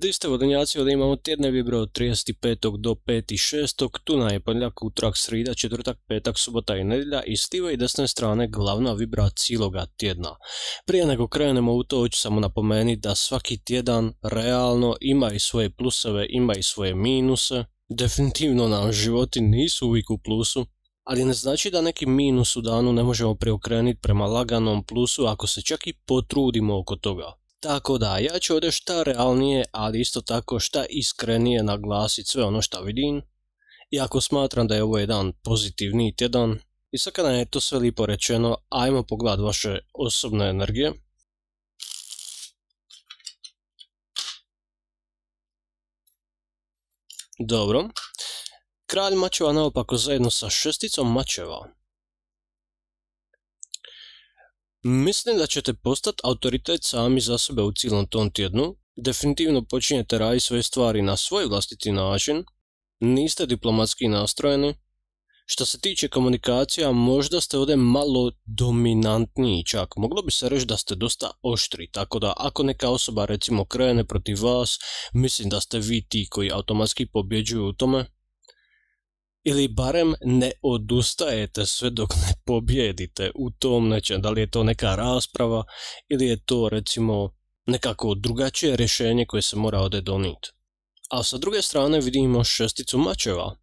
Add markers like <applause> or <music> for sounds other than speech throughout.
Di ste vodenjaci, ovdje imamo tjedne vibre od 35. do 5.6. Tuna je ponljak utrak, srida, četvrtak, petak, subota i nedjelja i s i desne strane glavna vibra cijeloga tjedna. Prije nego krenemo u to, hoću samo napomenuti da svaki tjedan realno ima i svoje pluseve, ima i svoje minuse. Definitivno nam životi nisu uvijek u plusu, ali ne znači da neki minus u danu ne možemo preokreniti prema laganom plusu ako se čak i potrudimo oko toga. Tako da, ja ću ovdje šta realnije, ali isto tako šta iskrenije naglasiti sve ono šta vidim. Iako smatram da je ovo jedan pozitivni tjedan. I sad kada je to sve lipo rečeno, ajmo pogled vaše osobne energije. Dobro. Kralj mačeva naopako zajedno sa šesticom mačeva Mislim da ćete postati autoritet sami za sebe u cijelom tom tjednu, definitivno počinjete raditi svoje stvari na svoj vlastiti način, niste diplomatski nastrojeni, što se tiče komunikacija, možda ste ovdje malo dominantniji čak. Moglo bi se reći da ste dosta oštri, tako da ako neka osoba recimo krene protiv vas, mislim da ste vi ti koji automatski pobjeđuju u tome ili barem ne odustajete sve dok ne <laughs> pobjedite u tom nečem, da li je to neka rasprava ili je to recimo nekako drugačije rješenje koje se mora ode donijeti. A sa druge strane vidimo šesticu mačeva.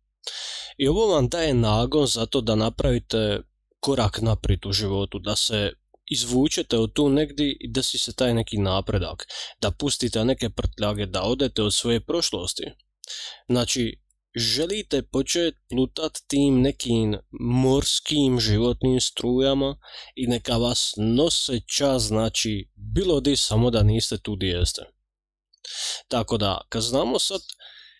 I ovo vam daje nagon za to da napravite korak naprijed u životu, da se izvučete od tu negdje i da si se taj neki napredak, da pustite neke prtljage, da odete od svoje prošlosti. Znači, želite počet plutat tim nekim morskim životnim strujama i neka vas nose čas, znači bilo di samo da niste tu di jeste. Tako da, kad znamo sad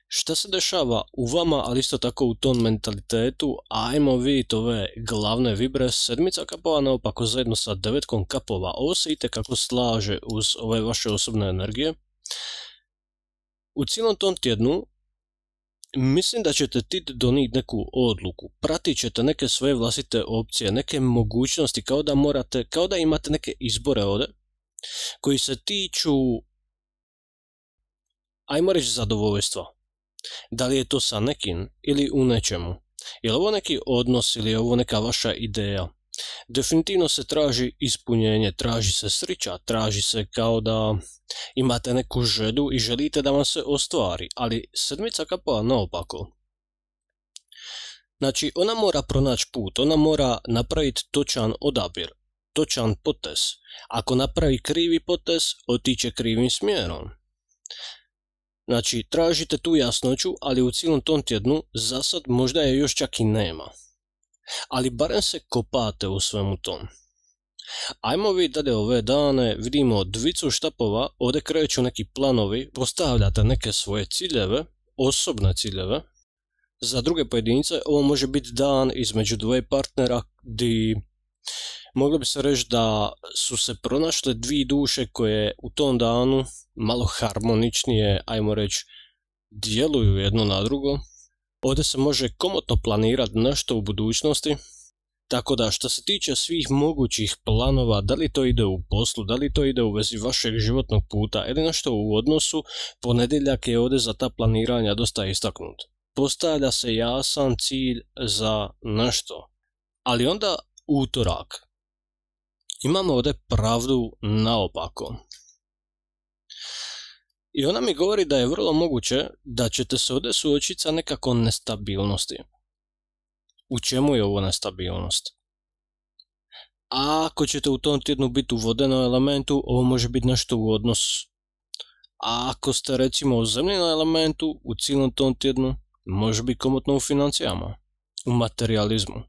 šta se dešava u vama, ali isto tako u tom mentalitetu, ajmo vidjeti ove glavne vibre sedmica kapova, naopako zajedno sa devetkom kapova, ovo se kako slaže uz ove vaše osobne energije. U cijelom tom tjednu Mislim da ćete ti donijeti neku odluku, pratit ćete neke svoje vlastite opcije, neke mogućnosti, kao da morate, kao da imate neke izbore ovdje, koji se tiču, ajmo reći, zadovoljstva. Da li je to sa nekim ili u nečemu? Je li ovo neki odnos ili je ovo neka vaša ideja? definitivno se traži ispunjenje, traži se sreća, traži se kao da imate neku žedu i želite da vam se ostvari, ali sedmica kapa naopako. Znači, ona mora pronaći put, ona mora napraviti točan odabir, točan potez. Ako napravi krivi potez, otiće krivim smjerom. Znači, tražite tu jasnoću, ali u cijelom tom tjednu za sad možda je još čak i nema ali barem se kopate u svemu tom. Ajmo vi dalje ove dane, vidimo dvicu štapova, ovdje kreću neki planovi, postavljate neke svoje ciljeve, osobne ciljeve. Za druge pojedinice ovo može biti dan između dvoje partnera di moglo bi se reći da su se pronašle dvije duše koje u tom danu malo harmoničnije, ajmo reći, djeluju jedno na drugo, Ovdje se može komotno planirati nešto u budućnosti, tako da što se tiče svih mogućih planova, da li to ide u poslu, da li to ide u vezi vašeg životnog puta ili nešto u odnosu, ponedjeljak je ovdje za ta planiranja dosta istaknut. Postavlja se jasan cilj za nešto, ali onda utorak. Imamo ovdje pravdu naopako. I ona mi govori da je vrlo moguće da ćete se ovdje suočiti sa nekakvom nestabilnosti. U čemu je ovo nestabilnost? A ako ćete u tom tjednu biti u vodenom elementu, ovo može biti nešto u odnosu. A ako ste recimo u zemljenom elementu, u cijelom tom tjednu, može biti komotno u financijama, u materializmu.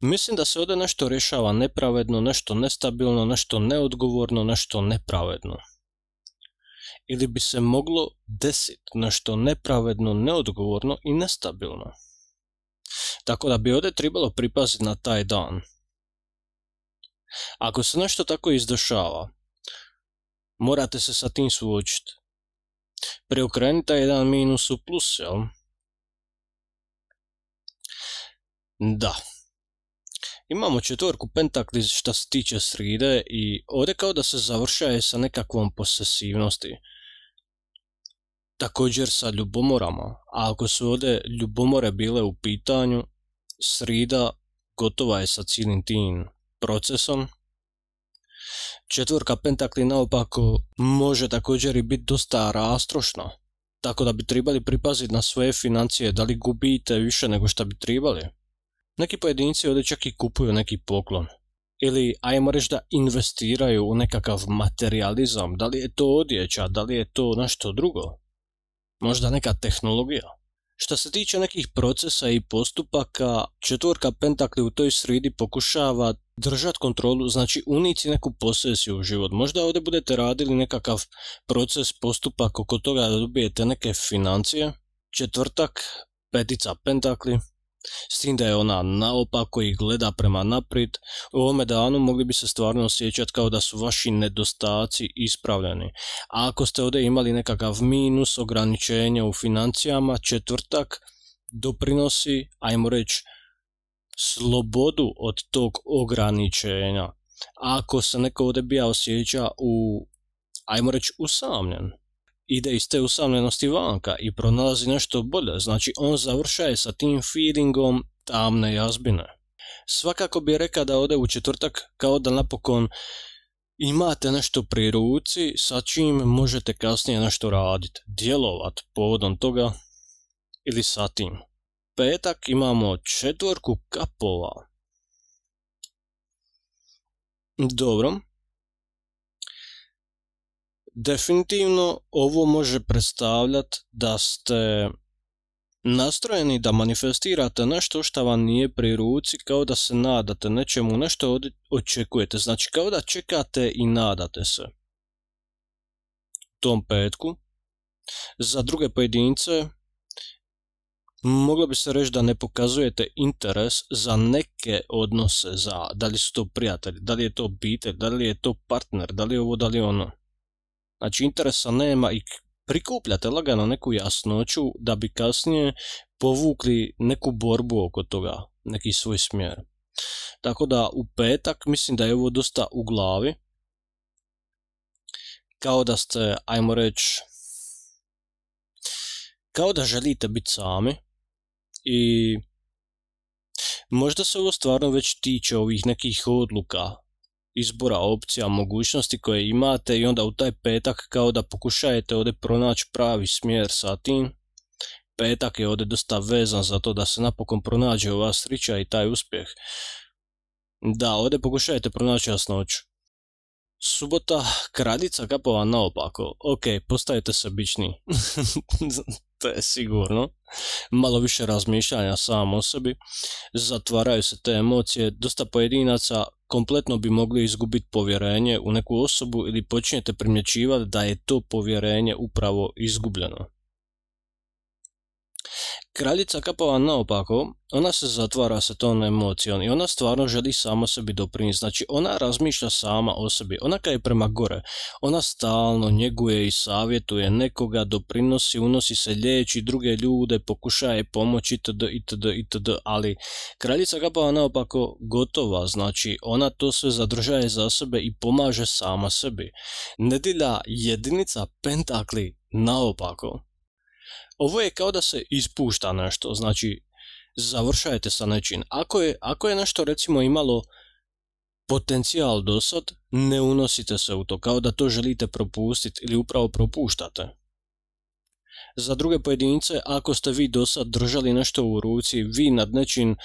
Mislim da se ovdje nešto rješava nepravedno, nešto nestabilno, nešto neodgovorno, nešto nepravedno ili bi se moglo desiti nešto nepravedno, neodgovorno i nestabilno. Tako da bi ovdje trebalo pripaziti na taj dan. Ako se nešto tako izdešava, morate se sa tim suočiti. Preokrenite jedan minus u plus, jel? Da. Imamo četvorku pentakli što se tiče sride i ovdje kao da se završaje sa nekakvom posesivnosti također sa ljubomorama, a ako su ovdje ljubomore bile u pitanju, srida gotova je sa cijelim tim procesom. Četvorka pentakli naopako može također i biti dosta rastrošna, tako da bi trebali pripaziti na svoje financije, da li gubite više nego što bi trebali. Neki pojedinci ovdje čak i kupuju neki poklon. Ili, ajmo reći da investiraju u nekakav materializam, da li je to odjeća, da li je to nešto drugo. Možda neka tehnologija? Što se tiče nekih procesa i postupaka, četvorka pentakli u toj sredi pokušava držati kontrolu, znači unici neku posesiju u život. Možda ovdje budete radili nekakav proces, postupak oko toga da dobijete neke financije. Četvrtak, petica pentakli, s tim da je ona naopako i gleda prema naprijed, u ovome danu mogli bi se stvarno osjećati kao da su vaši nedostaci ispravljeni. A ako ste ovdje imali nekakav minus, ograničenja u financijama, četvrtak doprinosi, ajmo reći, slobodu od tog ograničenja. Ako se neko ovdje bija osjeća u, ajmo reći, usamljen, ide iz te usamljenosti vanka i pronalazi nešto bolje, znači on završaje sa tim feelingom tamne jazbine. Svakako bi rekao da ode u četvrtak kao da napokon imate nešto pri ruci sa čim možete kasnije nešto raditi, djelovat povodom toga ili sa tim. Petak imamo četvorku kapova. Dobro, Definitivno ovo može predstavljati da ste nastrojeni da manifestirate nešto što vam nije pri ruci, kao da se nadate nečemu, nešto očekujete, znači kao da čekate i nadate se. Tom petku. Za druge pojedince moglo bi se reći da ne pokazujete interes za neke odnose, za da li su to prijatelji, da li je to obitelj, da li je to partner, da li je ovo, da li je ono. Znači interesa nema i prikupljate lagano neku jasnoću da bi kasnije povukli neku borbu oko toga, neki svoj smjer. Tako da u petak mislim da je ovo dosta u glavi. Kao da ste, ajmo reći, kao da želite biti sami i možda se ovo stvarno već tiče ovih nekih odluka izbora opcija, mogućnosti koje imate i onda u taj petak kao da pokušajete ovdje pronaći pravi smjer sa tim. Petak je ovdje dosta vezan za to da se napokon pronađe ova srića i taj uspjeh. Da, ovdje pokušajte pronaći jasnoću. Subota, kradica kapova naopako. Ok, postajete bični. <laughs> to je sigurno. Malo više razmišljanja samo o sebi. Zatvaraju se te emocije. Dosta pojedinaca kompletno bi mogli izgubiti povjerenje u neku osobu ili počinjete primjećivati da je to povjerenje upravo izgubljeno. Kraljica kapova naopako, ona se zatvara sa tom emocijom i ona stvarno želi samo sebi doprinjeti. Znači ona razmišlja sama o sebi, ona kad je prema gore, ona stalno njeguje i savjetuje nekoga, doprinosi, unosi se, liječi druge ljude, pokušaje pomoći itd. itd. itd. Ali kraljica kapova naopako gotova, znači ona to sve zadržaje za sebe i pomaže sama sebi. Nedilja jedinica pentakli naopako. Ovo je kao da se ispušta nešto, znači završajte sa nečim. Ako je, ako je nešto recimo imalo potencijal sad, ne unosite se u to, kao da to želite propustiti ili upravo propuštate. Za druge pojedince, ako ste vi dosad držali nešto u ruci, vi nad nečim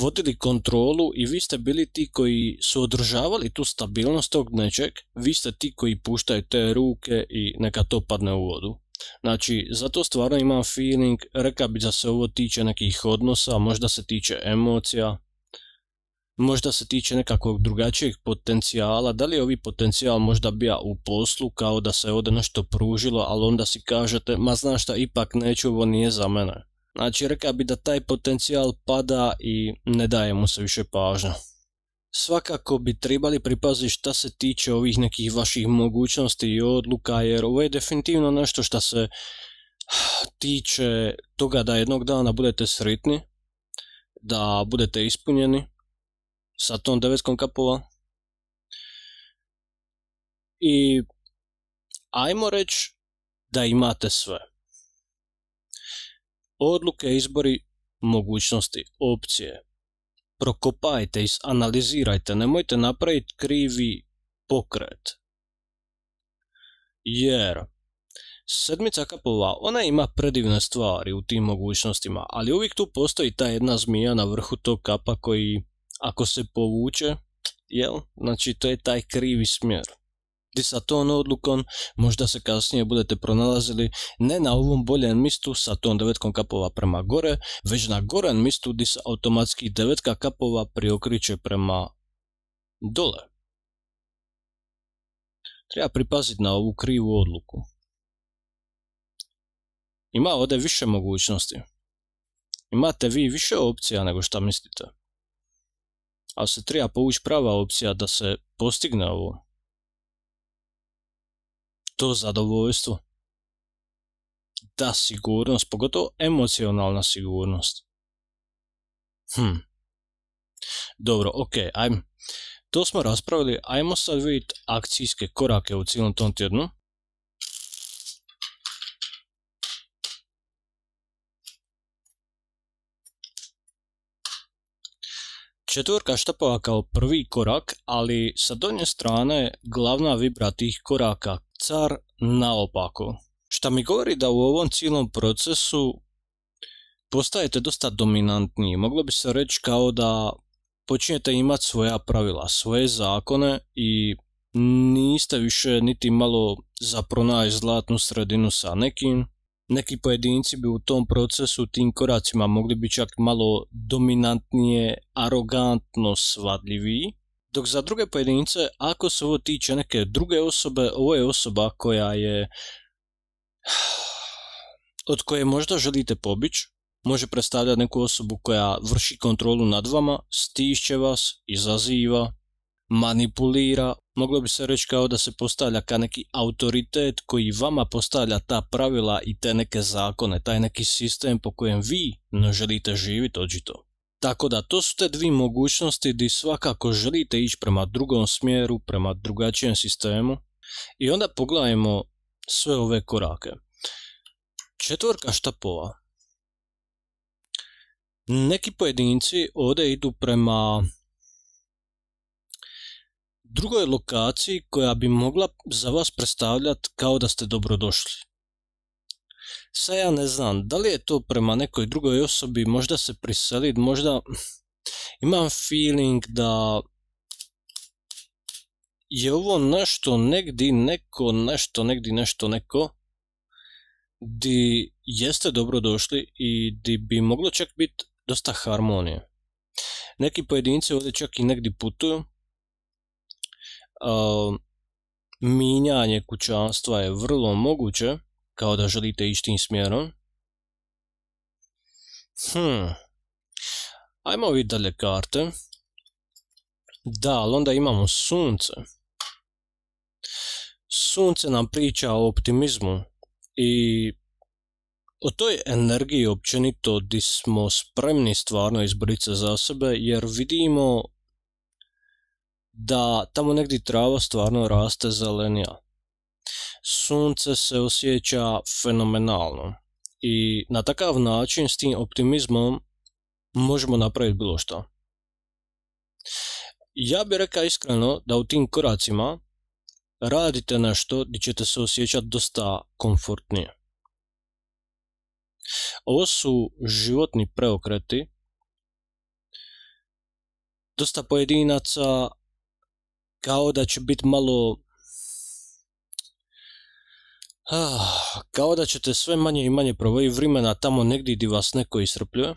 vodili kontrolu i vi ste bili ti koji su održavali tu stabilnost tog nečeg, vi ste ti koji puštaju te ruke i neka to padne u vodu. Znači, zato stvarno imam feeling, reka bi da se ovo tiče nekih odnosa, možda se tiče emocija, možda se tiče nekakvog drugačijeg potencijala, da li je ovi potencijal možda bija u poslu kao da se ovdje nešto pružilo, ali onda si kažete, ma znaš šta, ipak neću, ovo nije za mene. Znači, reka bi da taj potencijal pada i ne daje mu se više pažnja svakako bi trebali pripaziti šta se tiče ovih nekih vaših mogućnosti i odluka jer ovo je definitivno nešto što se ah, tiče toga da jednog dana budete sretni, da budete ispunjeni sa tom devetkom kapova. I ajmo reći da imate sve. Odluke, izbori, mogućnosti, opcije, prokopajte, analizirajte, nemojte napraviti krivi pokret. Jer sedmica kapova, ona ima predivne stvari u tim mogućnostima, ali uvijek tu postoji ta jedna zmija na vrhu tog kapa koji ako se povuče, jel, znači to je taj krivi smjer di sa tom ono odlukom možda se kasnije budete pronalazili ne na ovom boljem mistu sa tom devetkom kapova prema gore, već na goren mistu gdje se automatski devetka kapova priokriće prema dole. Treba pripaziti na ovu krivu odluku. Ima ovdje više mogućnosti. Imate vi više opcija nego šta mislite. Ali se treba povući prava opcija da se postigne ovo to zadovoljstvo, da, sigurnost, pogotovo emocionalna sigurnost. Hm. Dobro, ok, ajmo. To smo raspravili, ajmo sad vidjeti akcijske korake u cijelom tom tjednu. Četvorka štapova kao prvi korak, ali sa donje strane glavna vibra tih koraka car naopako. Šta mi govori da u ovom cijelom procesu postajete dosta dominantniji. Moglo bi se reći kao da počinjete imati svoja pravila, svoje zakone i niste više niti malo za pronaći zlatnu sredinu sa nekim. Neki pojedinci bi u tom procesu, tim koracima mogli bi čak malo dominantnije, arogantno svadljiviji, dok za druge pojedince, ako se ovo tiče neke druge osobe, ovo je osoba koja je <sighs> od koje možda želite pobić, može predstavljati neku osobu koja vrši kontrolu nad vama, stišće vas, izaziva, manipulira, moglo bi se reći kao da se postavlja ka neki autoritet koji vama postavlja ta pravila i te neke zakone, taj neki sistem po kojem vi ne želite živjeti očito. Tako da to su te dvije mogućnosti di svakako želite ići prema drugom smjeru, prema drugačijem sistemu i onda pogledajmo sve ove korake. Četvorka štapova. Neki pojedinci ovdje idu prema drugoj lokaciji koja bi mogla za vas predstavljati kao da ste dobrodošli. Sad ja ne znam, da li je to prema nekoj drugoj osobi, možda se priselit, možda imam feeling da je ovo nešto negdje neko, nešto negdje nešto neko, di jeste dobro došli i di bi moglo čak biti dosta harmonije. Neki pojedinci ovdje čak i negdje putuju. minjanje kućanstva je vrlo moguće kao da želite ići tim smjerom. Hmm. Ajmo vidjeti dalje karte. Da, ali onda imamo sunce. Sunce nam priča o optimizmu i o toj energiji općenito di smo spremni stvarno izboriti se za sebe jer vidimo da tamo negdje trava stvarno raste zelenija sunce se osjeća fenomenalno i na takav način s tim optimizmom možemo napraviti bilo što. Ja bih rekao iskreno da u tim koracima radite nešto gdje ćete se osjećati dosta komfortnije. Ovo su životni preokreti. Dosta pojedinaca kao da će biti malo Ah, kao da ćete sve manje i manje provojiti vremena tamo negdje gdje vas neko isrpljuje.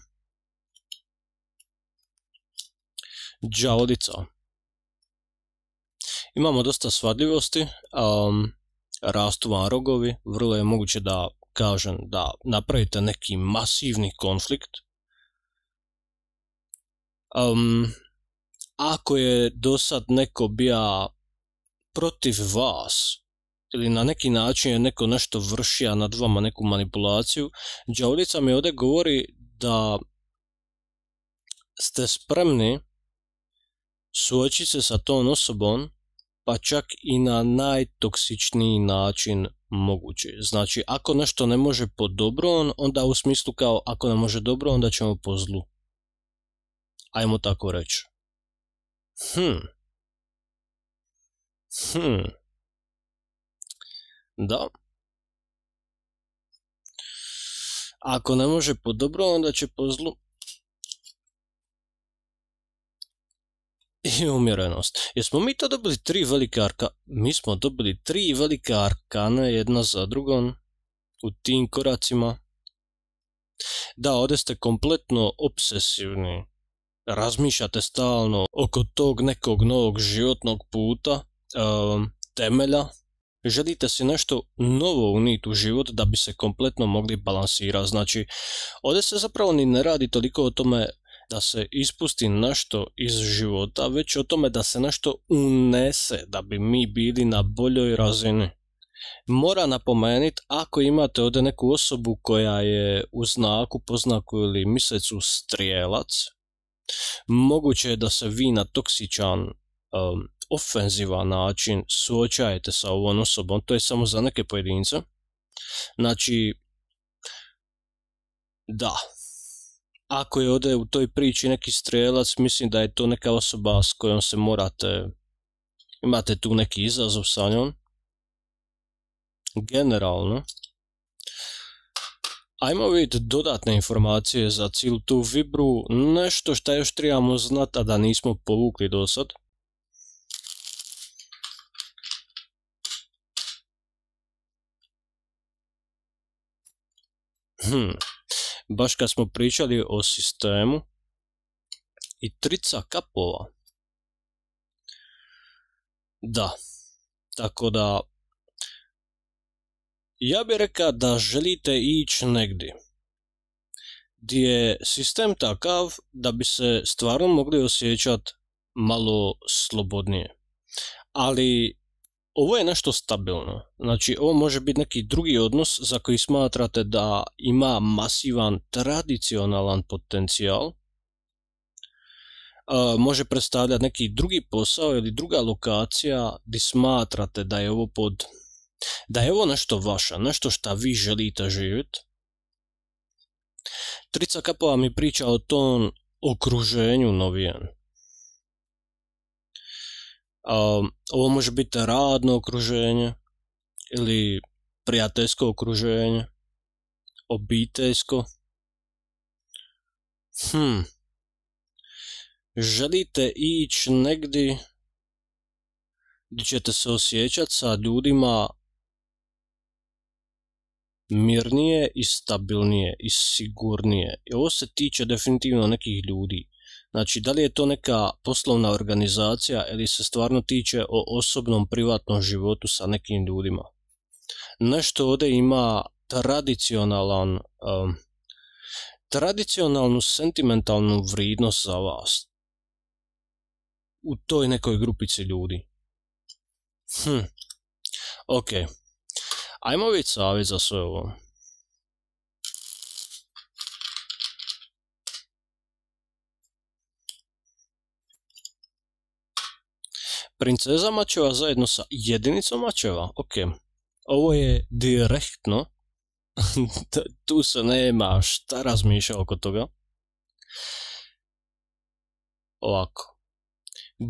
Džavodica Imamo dosta svadljivosti, um, rastu vam rogovi, vrlo je moguće da kažem da napravite neki masivni konflikt. Um, ako je do sad neko bija protiv vas, ili na neki način je neko nešto vrši, a nad vama neku manipulaciju. Đaulica mi ovdje govori da ste spremni suočiti se sa tom osobom, pa čak i na najtoksičniji način mogući. Znači, ako nešto ne može po dobro, onda u smislu kao ako ne može dobro, onda ćemo po zlu. Ajmo tako reći. Hmm. Hmm. Da. Ako ne može po dobro, onda će po zlu. I umjerenost. Jesmo mi to dobili tri velike arka... Mi smo dobili tri velike arkana jedna za drugom u tim koracima. Da, ovdje ste kompletno obsesivni. Razmišljate stalno oko tog nekog novog životnog puta, ehm, temelja želite si nešto novo uniti u život da bi se kompletno mogli balansirati. Znači, ovdje se zapravo ni ne radi toliko o tome da se ispusti nešto iz života, već o tome da se nešto unese da bi mi bili na boljoj razini. Mora napomenuti ako imate ovdje neku osobu koja je u znaku, poznaku ili mjesecu strijelac, moguće je da se vi na toksičan ofenzivan način suočajete sa ovom osobom, to je samo za neke pojedince. Znači, da, ako je ovdje u toj priči neki strelac, mislim da je to neka osoba s kojom se morate, imate tu neki izazov sa njom. Generalno. Ajmo vidjeti dodatne informacije za cijelu tu vibru, nešto što još trebamo znati, a da nismo povukli do sad. Hmm. baš kad smo pričali o sistemu i trica kapova. Da, tako da ja bih rekao da želite ići negdje gdje je sistem takav da bi se stvarno mogli osjećati malo slobodnije. Ali ovo je nešto stabilno. Znači, ovo može biti neki drugi odnos za koji smatrate da ima masivan tradicionalan potencijal. E, može predstavljati neki drugi posao ili druga lokacija gdje smatrate da je ovo pod da je ovo nešto vaše, nešto što vi želite živjeti. Trica Kapova mi priča o tom okruženju novijen. Ehm, ovo može biti radno okruženje ili prijateljsko okruženje, obiteljsko. Hm. Želite ići negdje gdje ćete se osjećati sa ljudima mirnije i stabilnije i sigurnije. I ovo se tiče definitivno nekih ljudi. Znači, da li je to neka poslovna organizacija ili se stvarno tiče o osobnom privatnom životu sa nekim ljudima? Nešto ovdje ima tradicionalan, tradicionalnu sentimentalnu vrijednost za vas u toj nekoj grupici ljudi. Hm, ok. Ajmo vidjeti savjet za sve ovo. Princeza mačeva zajedno sa jedinicom mačeva, ok. Ovo je direktno, <laughs> tu se nema šta razmišlja oko toga. Ovako.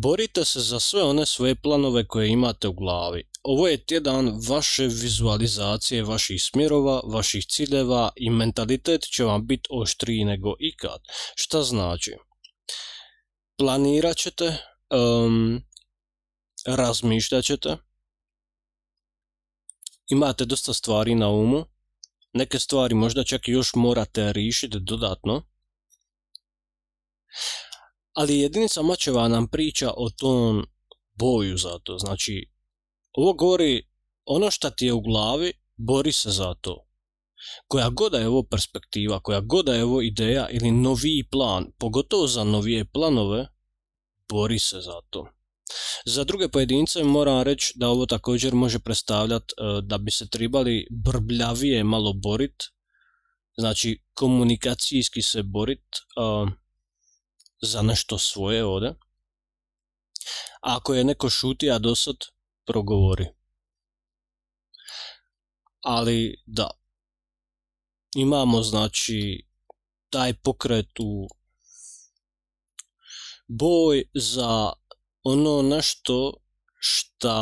Borite se za sve one svoje planove koje imate u glavi. Ovo je tjedan vaše vizualizacije vaših smjerova, vaših ciljeva i mentalitet će vam biti oštriji nego ikad. Šta znači? Planirat ćete, razmišljat ćete, imate dosta stvari na umu, neke stvari možda čak još morate riješiti dodatno, ali jedinica mačeva nam priča o tom boju za to, znači ovo govori ono što ti je u glavi, bori se za to. Koja god je ovo perspektiva, koja god je ovo ideja ili noviji plan, pogotovo za novije planove, bori se za to. Za druge pojedince moram reći da ovo također može predstavljati e, da bi se trebali brbljavije malo borit, znači komunikacijski se borit e, za nešto svoje ovdje. Ako je neko a dosad, progovori. Ali da, imamo znači taj pokret u boj za ono na što šta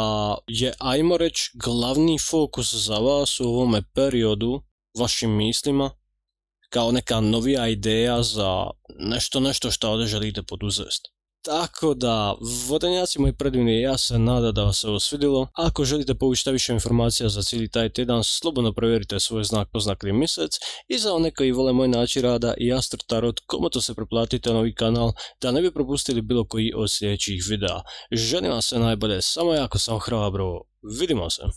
je, ajmo reći, glavni fokus za vas u ovome periodu, vašim mislima, kao neka novija ideja za nešto, nešto što ovdje želite poduzeti. Tako da, vodenjaci moji predivni, ja se nada da vas ovo svidjelo. Ako želite povući više informacija za cijeli taj tjedan, slobodno provjerite svoj znak poznak ili mjesec. I za one koji vole moj način rada i Astro Tarot, to se preplatite na ovaj kanal da ne bi propustili bilo koji od sljedećih videa. Želim vam sve najbolje, samo jako sam hrabro. Vidimo se!